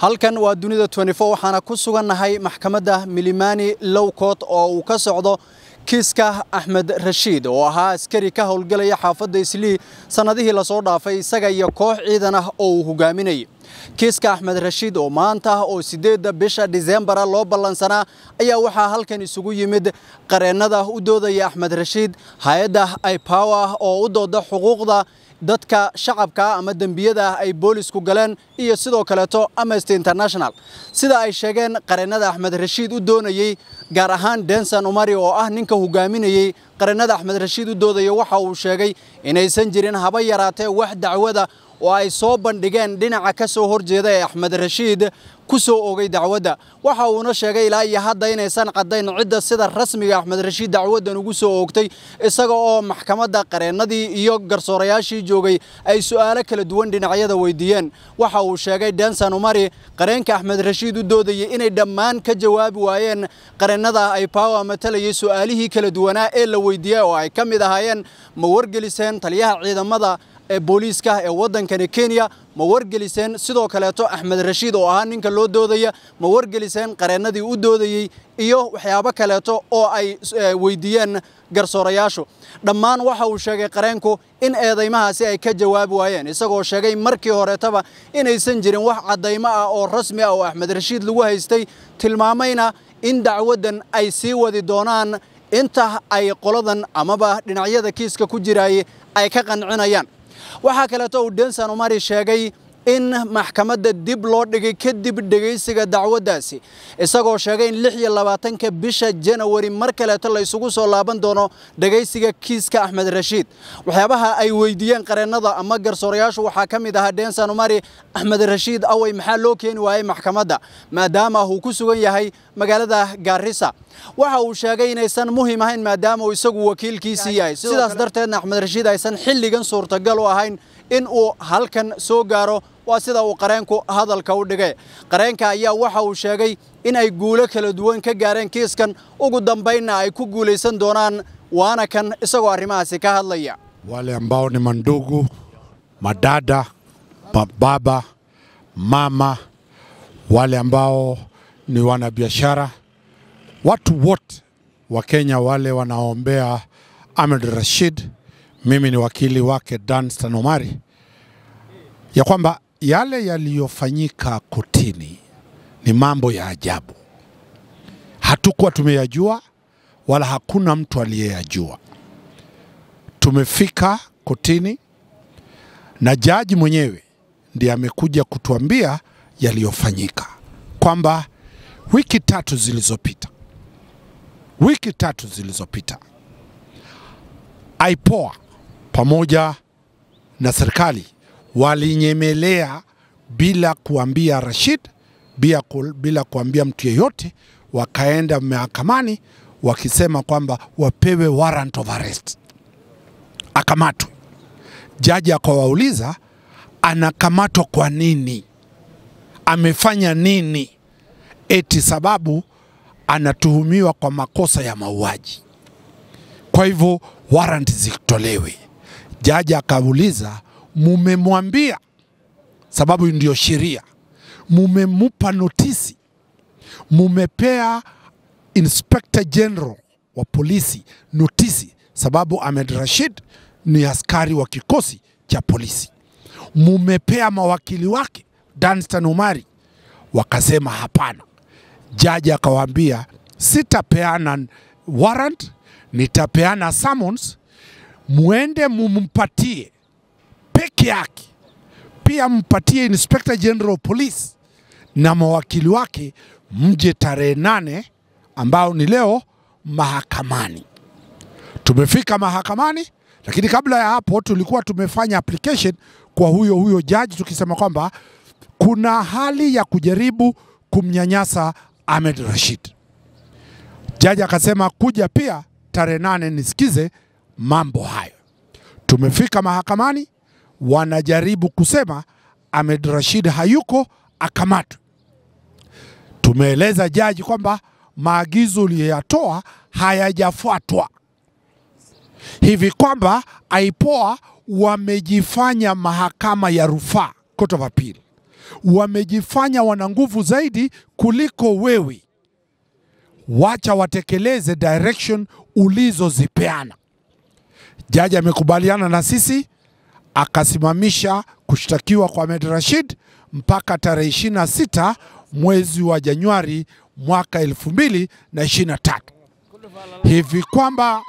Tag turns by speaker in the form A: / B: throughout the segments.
A: halkan waa dunida waxaana ku sugannahay maxkamadda milimani lowcot oo uu ka socdo kiiska axmed rashiid oo ahaa askari ka howlgalaya xaafadda islii sannadihii lasoo dhaafay isaga iyo koox ciidan ah oo uu hogaaminayay kiiska axmed rashiid oo maanta ah oo siddeedda bisha diseembara loo ballansanaa ayaa waxaa halkan isugu yimid qareennada u doodaya axmed rashiid hay-adda ipower ah oo u dooda xuquuqda dadka shacabka ama dembiyada ah ay booliisku galeen iyo sidoo kaleeto amnesty international sida ay sheegeen qareennada axmed rashiid u doonayey gaar ahaan denson umari oo ah ninka hogaaminayey qareennada axmed rashiid u doodaya waxa uu sheegay inaysan jirin haba yaraatee wax dacwada oo ay soo bandhigeen dhinaca ka soo horjeeda ee axmed rashiid ku soo ogay dacwadda waxa uuna sheegay ilaa iyo hadda inaysan caddayn cidda sida rasmiga axmed rashiid dacwaddan ugu soo oogtay isaga oo maxkamadda qareennadii iyo garsoorayaashii joogay ay su'aalo kala duwan dhinacyada weydiiyeen waxa uu sheegay densan umari qareenka axmed rashiid u doodayay inay dhammaan ka jawaabi waayeen qareennada ay paawa matalayay su'aalihii kala duwanaa ee la weydiiyey oo ay ka mid ahaayeen ma wargeliseen taliyaha ciidamada ee booliiska ah ee waddankani kenya ma wargeliseen sidoo kaleeto axmed rashiid oo ahaa ninka loo doodaya ma wargeliseen qareennadii u doodayey iyo waxyaabo kaleeto oo ay weydiiyeen garsoorayaashu dhammaan waxa uu sheegay qareenku in eedaymahaasi ay ka jawaabi waayeen isagoo sheegay markii horeetaba inaysan jirin wax caddaymo ah oo rasmi ah oo axmed rashiid lagu haystay tilmaamayna in dacwaddan ay sii wadi doonaan inta ay qoladan amaba dhinacyada kiiska ku jiraayey ay ka qancinayaan waxaa kaleeto uu densan umari sheegay in maxkamadda dib loo dhigay kadib dhegaysiga dacwaddaasi isagoo sheegay in lix iyo labaatanka bisha janawari mar kaleeto la isugu soo laaban doono dhegaysiga kiiska axmed rashiid waxyaabaha ay weydiiyeen qareennada ama garsoorayaashu waxaa ka mid ahaa deensan umari axmed rashiid away maxaa loo keeni waayay maxkamadda maadaama uu ku sugan yahay magaalada gaarisa waxa uu sheegay inaysan muhim ahayn maadaama uu isagu wakiilkiisii yahay sidaas darteedna axmed rashiid aysan xilligan suurtagal u ahayn in uu halkan soo gaaro waa sida uu qareenku hadalka u dhigay qareenka ayaa waxa uu sheegay in ay guulo kala duwan ka gaareen kiiskan ugu dambaynna ay ku guulaysan doonaan waana kan isagoo arrimahaasi ka hadlaya
B: wale ambao ni mandugu madada baba mama wale ambao ni wanabiashara watu wote wa Kenya wale wanaombea Ahmed Rashid, mimi ni wakili wake Danstan Omari, ya kwamba yale yaliyofanyika kotini ni mambo ya ajabu, hatukuwa tumeyajua wala hakuna mtu aliyeyajua. Tumefika kotini na jaji mwenyewe ndiye amekuja kutuambia yaliyofanyika kwamba wiki tatu zilizopita wiki tatu zilizopita, IPOA pamoja na serikali walinyemelea bila kuambia Rashid, bila, ku, bila kuambia mtu yeyote, wakaenda mahakamani wakisema kwamba wapewe warrant of arrest, akamatwe. Jaji akawauliza anakamatwa kwa nini, amefanya nini, eti sababu anatuhumiwa kwa makosa ya mauaji. Kwa hivyo warrant zitolewe. Jaji akauliza, mumemwambia sababu ndiyo sheria, mumemupa notisi, mumepea Inspector General wa polisi notisi, sababu Ahmed Rashid ni askari wa kikosi cha polisi. Mumepea mawakili wake Danstan Umari, wakasema hapana jaji akawaambia, sitapeana warrant, nitapeana summons, muende mumpatie peke yake, pia mpatie Inspector General Police na mawakili wake, mje tarehe nane ambao ni leo mahakamani. Tumefika mahakamani, lakini kabla ya hapo tulikuwa tumefanya application kwa huyo huyo jaji tukisema kwamba kuna hali ya kujaribu kumnyanyasa Ahmed Rashid. Jaji akasema kuja pia tarehe nane nisikize mambo hayo. Tumefika mahakamani, wanajaribu kusema Ahmed Rashid hayuko, akamatwe. Tumeeleza jaji kwamba maagizo uliyoyatoa hayajafuatwa, hivi kwamba aipoa wamejifanya mahakama ya rufaa Court of wamejifanya wana nguvu zaidi kuliko wewe. Wacha watekeleze direction ulizozipeana. Jaji amekubaliana na sisi akasimamisha kushtakiwa kwa Ahmed Rashid mpaka tarehe 26 mwezi wa Januari mwaka 2023 hivi kwamba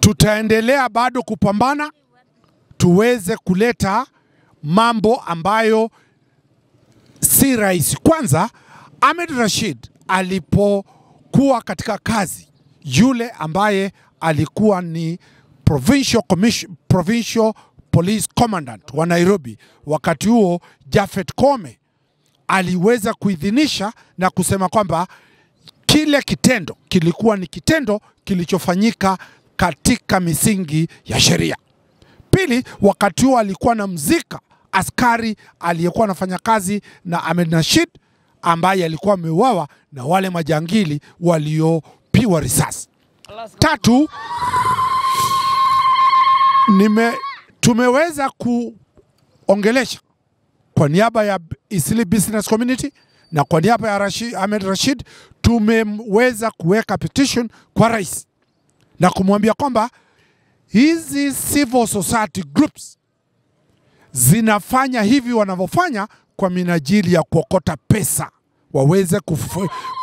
B: tutaendelea bado kupambana tuweze kuleta mambo ambayo si rahisi. Kwanza, Ahmed Rashid alipokuwa katika kazi, yule ambaye alikuwa ni provincial, commission, provincial police commandant wa Nairobi wakati huo, Jafet Kome aliweza kuidhinisha na kusema kwamba kile kitendo kilikuwa ni kitendo kilichofanyika katika misingi ya sheria. Pili, wakati huo alikuwa na mzika askari aliyekuwa anafanya kazi na Ahmed Nashid ambaye alikuwa ameuawa na wale majangili waliopiwa risasi. Tatu, nime, tumeweza kuongelesha kwa niaba ya Isili Business Community na kwa niaba ya Rashid, Ahmed Rashid tumeweza kuweka petition kwa rais na kumwambia kwamba hizi civil society groups zinafanya hivi wanavyofanya kwa minajili ya kuokota pesa waweze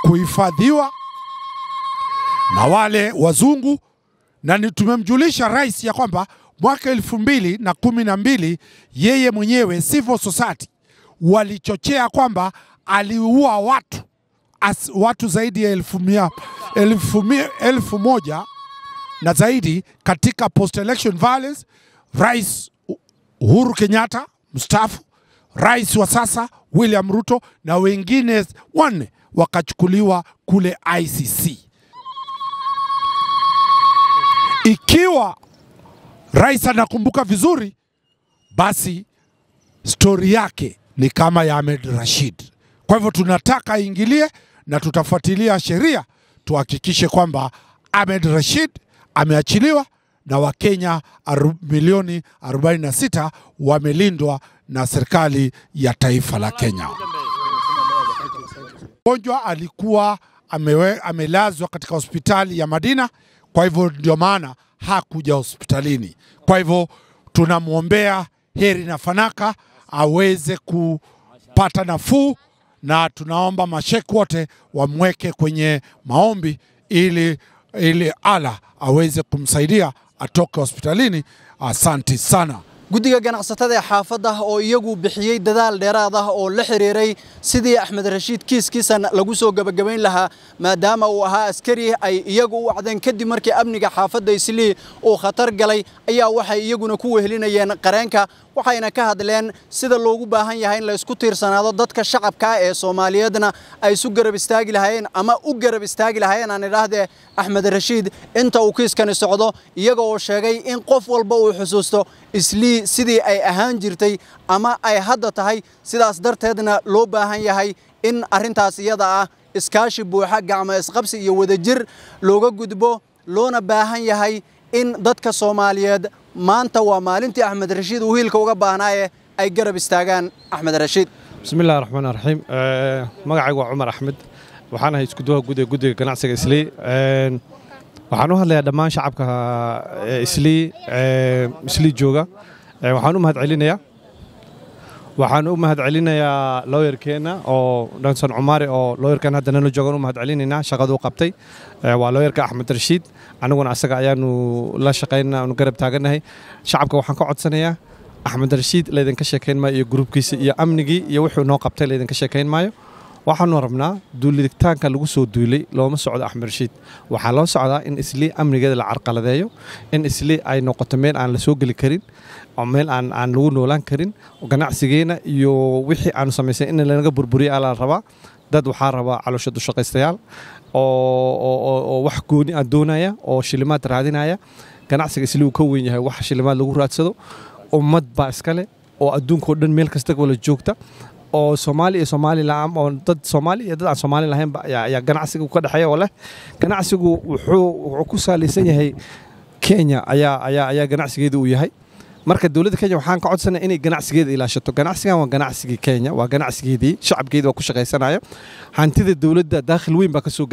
B: kuhifadhiwa na wale wazungu, na tumemjulisha rais ya kwamba mwaka elfu mbili na kumi na mbili yeye mwenyewe civil society walichochea kwamba aliua watu as, watu zaidi ya elfu, mia, elfu, mia, elfu moja na zaidi katika post election violence. Rais Uhuru Kenyatta mstaafu, rais wa sasa William Ruto na wengine wanne wakachukuliwa kule ICC. Ikiwa rais anakumbuka vizuri, basi stori yake ni kama ya Ahmed Rashid. Kwa hivyo tunataka ingilie na tutafuatilia sheria tuhakikishe kwamba Ahmed Rashid ameachiliwa na Wakenya milioni 46 wamelindwa na serikali ya taifa la Kenya. Mgonjwa alikuwa amewe, amelazwa katika hospitali ya Madina, kwa hivyo ndio maana hakuja hospitalini. Kwa hivyo tunamwombea heri na fanaka aweze kupata nafuu, na tunaomba masheku wote wamweke kwenye maombi ili ili ala aweze kumsaidia atoke hospitalini. Asanti sana. guddiga ganacsatada ee xaafadda oo iyagu bixiyey dadaal
A: dheeraad ah oo la xiriiray sidii axmed rashiid kiiskiisan lagu soo gebagabayn lahaa maadaama uu ahaa askari ay iyagu u wacdeen kadib markii amniga xaafadda islii uu khatar galay ayaa waxay iyaguna ku wehelinayeen qareenka waxayna ka hadleen sida loogu baahan yahay in laysku tiirsanaado dadka shacabka ah ee soomaaliyeedna ay isu garab istaagi lahaayeen ama u garab istaagi lahaayeen aan idhaahdee axmed rashiid inta uu kiiskani socdo iyaga oo sheegay in qof walba uu xusuusto islii sidii ay ahaan jirtay ama ay hadda tahay sidaas darteedna loo baahan yahay in arintaas iyada ah iskaashi buuxa gacmo isqabsi iyo wadajir looga gudbo loona baahan yahay in dadka soomaaliyeed maanta waa maalintii axmed rashiid uu hiilka uga baahnaaye ay garab istaagaan
C: axmed rashiid bismillahi raxmaan raxiim eh, magacaygu waa cumar axmed waxaan ahay iskuduwaha guud ee guddiga ganacsiga islii eh, waxaan u hadlayaa dhammaan shacabka islii jooga waxaan u mahadcelinayaa waxaan u mahadcelinayaa looyarkeenna oo dhanson cumaare oo looyarkan hadda nala joogaan u mahadcelinaynaa shaqaduu qabtay waa looyarka axmed rashiid annaguna asaga ayaanu la shaqaynaa aanu garab taagannahay shacabka waxaan ka codsanayaa axmed rashiid laydinka sheekayn maayo iyo gruubkiisa iyo amnigii iyo wuxuu noo qabtay laydinka sheekayn maayo waxaanu rabnaa duulitaanka lagu soo duulay looma socdo axmed rashiid waxaa loo socdaa in islii amnigeeda la carqaladeeyo in islii ay noqoto meel aan lasoo geli karin meel aan lagu noolaan karin ganacsigeena iyo wixii aanu samaysay in lanaga burburiya la rabaa dad waxaa rabaa caloosha dushaqaystayaal oo wax gooni ah doonaya oo shilimaad raadinaya ganacsiga islii uu ka weyn yahay wax shilimaad lagu raadsado ummad baa iskale oo adduunkao dhan meel kasta wala joogta oo soomaali iyo somalilaam oo dad soomaali iyo dad aan soomaali lahaynba ayaa ganacsigu ka dhexeeya oo leh ganacsigu wuxuu ku saalaysan yahay kenya ayaa ganacsigeedu uu yahay marka dowladda kenya waxaan ka codsanaya inay ganacsigeeda ilaashato ganacsigan waa ganacsigii kenya waa ganacsigeedii shacabkeedi waa ku shaqaysanaya hantida dowladda daakhil weyn baa ka soo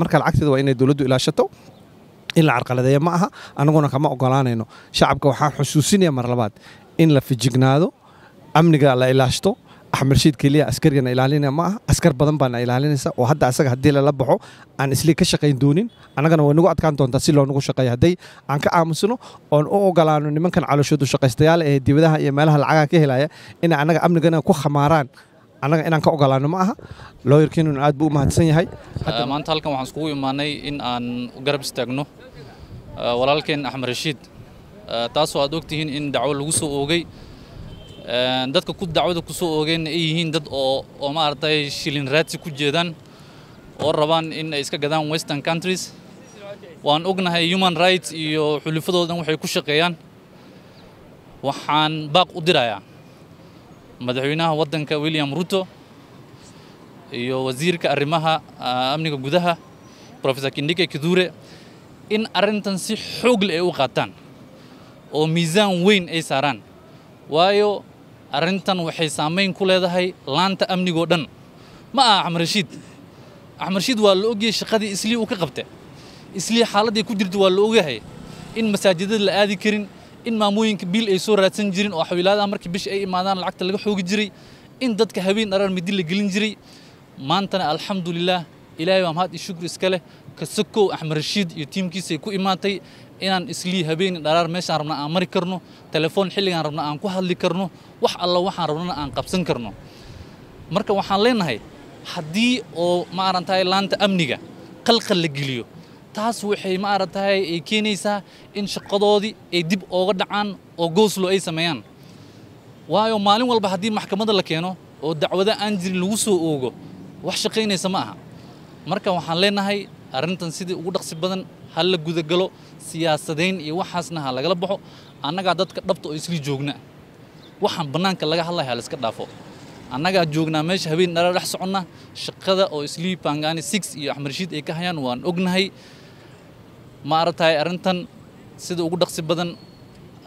C: marka lacagteeda waa inay dowladdu ilaashato in la carqaladeeya ma aha annaguna kama ogolaanayno shacabka waxaan xusuusinaya mar labaad in la fijignaado amniga la ilaashto axmed ah, rashiid keliya askarigana ilaalinaya ma aha askar badan baana ilaalinaysa oo hadda asaga haddii lala baxo aan isli ka shaqayn doonin annagana way nagu adkaan doontaa si loonagu shaqeeyo hadday aan ka aamusno oon u ogolaano nimankan calooshoodu shaqaystayaal ee dibadaha iyo meelaha lacagaha ka helaya inay annaga amnigana ku khamaaraan annaga inaan ka ogolaano ma aha looyarkeenuna aad buu u mahadsan yahay
D: maanta halkan waxaan iskugu imaanay in aan garab istaagno walaalkeen axmed rashiid taasoo aad ogtihiin in dacwo lagu soo oogay dadka ku dacwada kusoo oogeenna ay yihiin dad oo oo maaragtay shilin raadsi ku jeedaan oo rabaan in ay iska gadaan western countries waan ognahay human rights iyo xulifadoodan waxay ku shaqeeyaan waxaan baaq u dirayaa madaxweynaha waddanka william ruto iyo wasiirka arrimaha amniga gudaha professor kindike kidure in arrintan si xoogle ah ay u qaataan oo miisaan weyn ay saaraan waayo arrintan waxay saamayn ku leedahay laanta amnigoo dhan ma aha axmed rashiid waa la ogyay shaqadii islii uu ka qabta islii xaaladdii ku jirta waa la ogyahay in masaajidada la aadi karin in maamooyinka biil ay soo raadsan jirin oo xawiilaadaha markii bisha ay imaadaan lacagta laga xoogi jiray in dadka habeen dharar midi la gelin jiray maantana alxamdulilaah ilaahay waa mahad iyo shukri iska leh kasakow axmed rashiid iyo tiimkiisay ku imaatay inaan islii habeeni dharaar meeshaan rabna aan mari karno telefoon xilligaan rabna aan ku hadli karno wax alla waxaan rabnana aan qabsan karno marka waxaan leenahay haddii oo maaragtahay laanta amniga qalqal la geliyo taas waxay maaragtahay ay keenaysaa in shaqadoodii ay dib ooga dhacaan oo gooslo ay sameeyaan waayo maalin walba haddii maxkamadda la keeno oo dacwado aan jirin lagu soo oogo wax shaqaynaysa ma aha marka waxaan leenahay arrintan sidii ugu dhaqsi badan ha la gudagalo siyaasadayn iyo waxaasna ha lagala baxo annagaa dadka dhabta oo isli joogna waxaan bannaanka laga hadlaya ha la iska dhaafo annagaa joognaa meesha habeen dhara dhex soconna shaqada oo islii pangaani six iyo axmedshiid ay ka hayaan waan ognahay ma arrintan sida ugu dhaqsi badan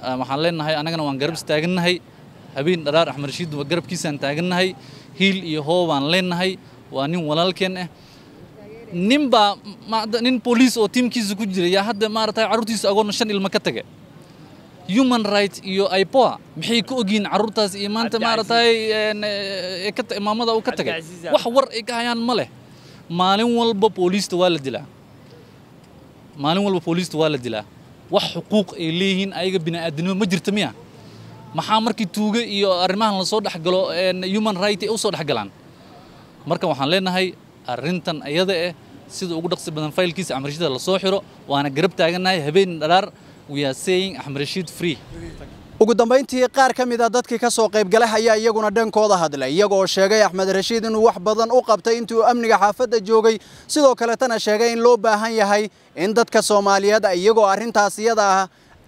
D: ah, waxaan leenahay annagana waan garab istaagannahay habeen dharaar axmedshiid garabkiisaan taagannahay hiil iyo hoo baan leenahay waa nin walaalkeen ah ninbaa nin booliis oo tiimkiisa ku yaa hadda maarata caruurtiisa agoona shan ilma ka tage human right iyo ipoa maxay ka ogyihiin carruurtaas iyo maanta maaratay eh, eh, imaamada uu ka tagay wax war ay ka hayaan ma leh maalin walba booliista waa la dilaa maalin walba booliista waa la dilaa wax xuquuq ay leeyihiin ayaga bini'aadanimo ma jirta miya maxaa markii tuuga iyo arrimahan lasoo dhexgalo eh, human right ay u dhexgalaan marka waxaan leenahay arintan iyada eh sida ugu dhaqsi badan faylkiisa Axmed Rashiid xiro waana garab taaganahay habeen dharaar we are free
A: ugu dambeyntii qaar ka mid a ah dadkii ka soo qaybgalay ayaa iyaguna dhankooda hadlay iyagoo sheegay axmed rashiid inuu wax badan u qabtay intuu amniga xaafadda joogay sidoo kaletana sheegay in loo baahan yahay in dadka soomaaliyeed iyagoo arrintaas iyada ah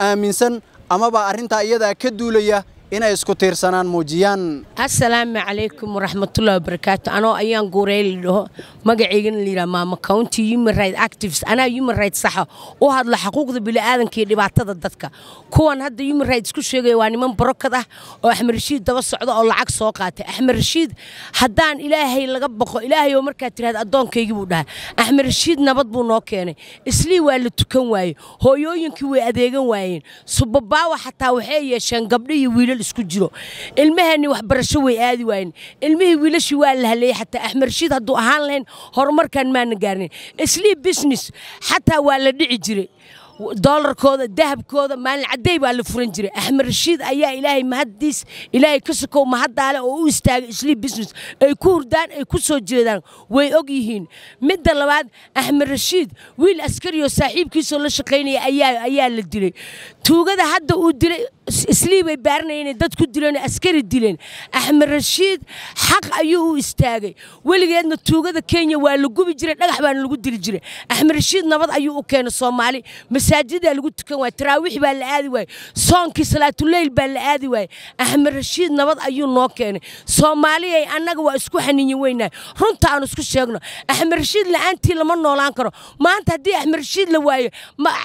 A: aaminsan amaba arrintaa iyadaa ka duulaya inay isku tiirsanaan muujiyaan
E: assalaamu calaykum waraxmatullahi wabarakaatu anoo ayaan guureeli dhaho magaceygana layidhaha maamo county human right activist anaa human right saxa u hadla xuquuqda bini'aadanka iyo dhibaatada dadka kuwan hadda human right isku sheegaya waa niman barokad ah oo axmed rashiid daba socda oo lacag soo qaatay axmed rashiid haddaan ilaahay laga baqo ilaahay oo markaad tidhahda addoonkaygii buu dhaha axmed rashiid nabad buu noo keenay islii waa la tukan waaye hooyooyinkii way adeegan waayeen subabaawa xataa waxay yeesheen gabdho iyo wiilal isku jiro ilmahani waxbarasho way aadi waayen ilmihii wiilashii waa la haleeyey xataa axmershiid hadduu ahaan lahayn horumarkan maana gaarnayn islii business xataa waa la dhici jiray dolarkooda dahabkooda maalin cadday baa la furan jiray axmed rashiid ayaa ilaahay mahadiis ilaahay ka sokow mahadaale oo u istaagay isliib business ay ku hurdaan ay ku soo jeedaan way og yihiin midda labaad axmed rashiid wiil askari oo saaxiibkiisoo la shaqaynaya ayaa la dilay tuugada hadda uu dilay isliibay baaranaya inay dad ku dileen oo askari dileen axmed rashiid xaq ayuu u istaagay weligeedna tuugada kenya waa la gubi jiray dhagax baana lagu dili jiray axmed rashiid nabad ayuu u keenay soomaali masaajida lagu tukan waay taraawiix baa la aadi waayey soonkii salaatuleyl baa la aadi waayey axmed rashiid nabad ayuu noo keenay soomaaliyay annaga waa isku xaniinyi weynahay runta aan isku sheegno axmed rashiid la'aantii lama noolaan karo maanta haddii axmed rashiid la waayo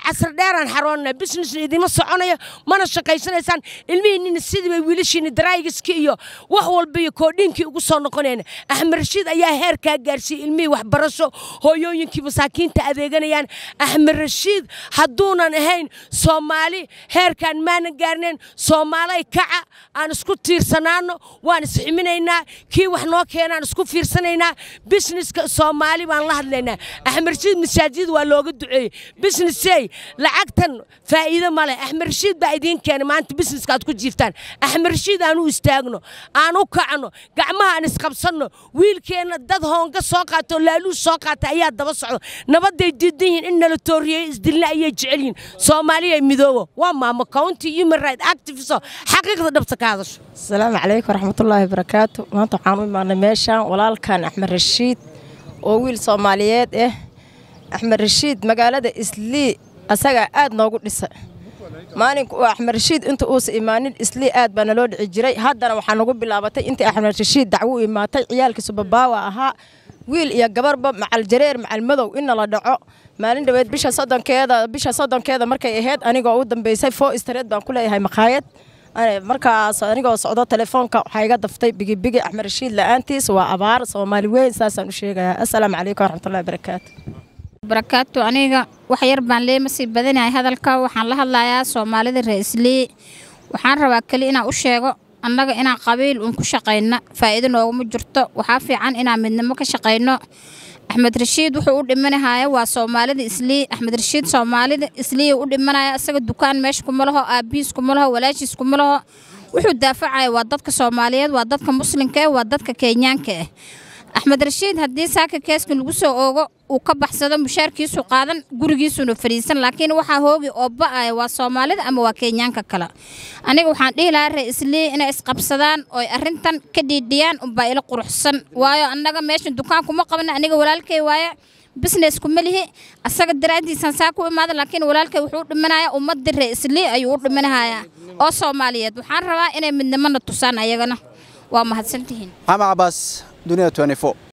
E: casar dheeraan xaroonnay businessna idiima soconayo mana shaqaysanaysaan ilmihiinnina sidiibay wiilashiinni daraayigiskii iyo wax walba koodhiinkii ugu soo noqonayna axmed rashiid ayaa heerkaa gaarsiiyey ilmihii waxbarasho hooyooyinkii masaakiinta adeeganayaan axmed rashiid hadduunan ahayn soomaali heerkaan maanan gaarnayn soomaalay kaca aan isku tiirsanaano waan isximinaynaa kii wax noo keenaan isku fiirsanaynaa bisniska soomaali baan la hadlaynaa axmedshiid masaajid waa looga duceeyey bisnisey lacagtan faa'iido ma leh axmedshiid baa idiin keena maanta bisniska aad ku jiiftaan axmedshiid aan u istaagno aan u kacno gacmaha aan isqabsanno wiilkeenna dad hoonga soo qaatoo laaluus soo qaata ayaa daba socdo nabadday diidan yihiin in nala tooriyeeyo isdilna ayay jecel yihin midoobo waa maamo county human right activiso xaqiiqda dhabta ka hadasho asalaamu calaykum waraxmatullaahi barakaatu maanta waxaan u imaanay meeshaan walaalkan axmed rashiid oo wiil soomaaliyeed ah axmed rashiid magaalada islii asagaa aad noogu dhisa maalinku waa axmed rashiid inta uusa imaanin islii aad baa naloo dhici jiray haddana waxaa nagu bilaabatay intii axmed rashiid dacwo u imaatay ciyaalkiisu babaawa ahaa wiil iyo gabarba macaljareer macalmadow in nala dhaco maalin dhaweed bisha soddonkeeda bisha soddonkeeda markay ahayd anigoo u dambeysay fo istreed baan ku leeyahay makhaayad markaas anigoo socdo telefoonka waxaa iga daftay bigibigi axmed rashiid la-aantiis waa abaar soomaali weyn saasaan u sheegayaa assalaamu calaykum waraxmatullahi barakaatu barakaatu aniga wax yar baan leema sii badinahay hadalka waxaan la hadlayaa soomaalida ra-islii waxaan rabaa keli inaan u sheego annaga inaan qabiil uun ku shaqayno faa'iido nooguma jirto waxaa fiican inaan midnimo ka shaqayno axmed rashiid wuxuu u dhimanahaya waa soomaalida islii axmed rashiid soomaalida isliiya u dhimanaya isaga dukaan meesha kuma laho aabiis laho walaashiis kuma laho wuxuu daafacaya waa dadka soomaaliyeed waa dadka muslimka eh waa dadka kenyaanka ah axmed rashiid haddii saaka keeska lagu soo oogo uu ka baxsado mushaarkiisu qaadan gurigiisuna fadhiisan laakiin waxaa hoogi oo ba'aya waa soomaalida ama waa kenyaanka kale aniga waxaan dhihi lahaa ra-islii inay isqabsadaan oy arrintan ka dhiidhiyaan unbaa ila quruxsan waayo annaga meeshan dukaankuma qabna aniga walaalkay waaya bisnesku ma lihi asaga daraaddiisaan saaka imaada laakiin walaalkay wuxuu dhimanaya ummadii ra-islii ayuu u dhimanhayaa oo soomaaliyeed waxaan rabaa inay midnimona tusaan ayagana waa mahadsantihiin
A: Dunia 24.